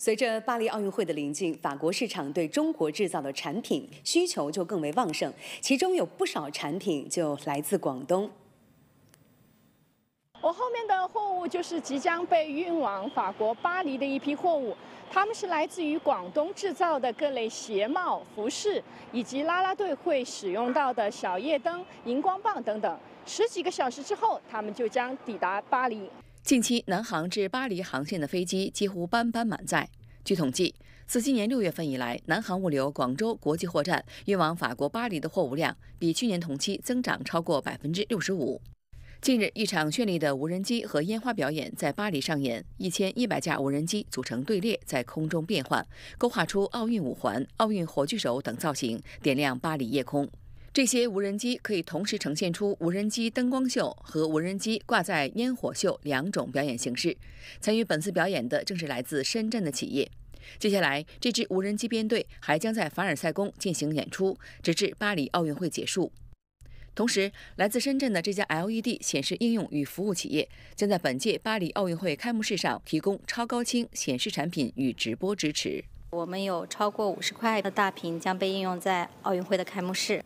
随着巴黎奥运会的临近，法国市场对中国制造的产品需求就更为旺盛，其中有不少产品就来自广东。我后面的货物就是即将被运往法国巴黎的一批货物，他们是来自于广东制造的各类鞋帽、服饰，以及拉拉队会使用到的小夜灯、荧光棒等等。十几个小时之后，他们就将抵达巴黎。近期，南航至巴黎航线的飞机几乎班班满载。据统计，自今年六月份以来，南航物流广州国际货站运往法国巴黎的货物量比去年同期增长超过百分之六十五。近日，一场绚丽的无人机和烟花表演在巴黎上演，一千一百架无人机组成队列在空中变换，勾画出奥运五环、奥运火炬手等造型，点亮巴黎夜空。这些无人机可以同时呈现出无人机灯光秀和无人机挂在烟火秀两种表演形式。参与本次表演的正是来自深圳的企业。接下来，这支无人机编队还将在凡尔赛宫进行演出，直至巴黎奥运会结束。同时，来自深圳的这家 LED 显示应用与服务企业将在本届巴黎奥运会开幕式上提供超高清显示产品与直播支持。我们有超过五十块的大屏将被应用在奥运会的开幕式。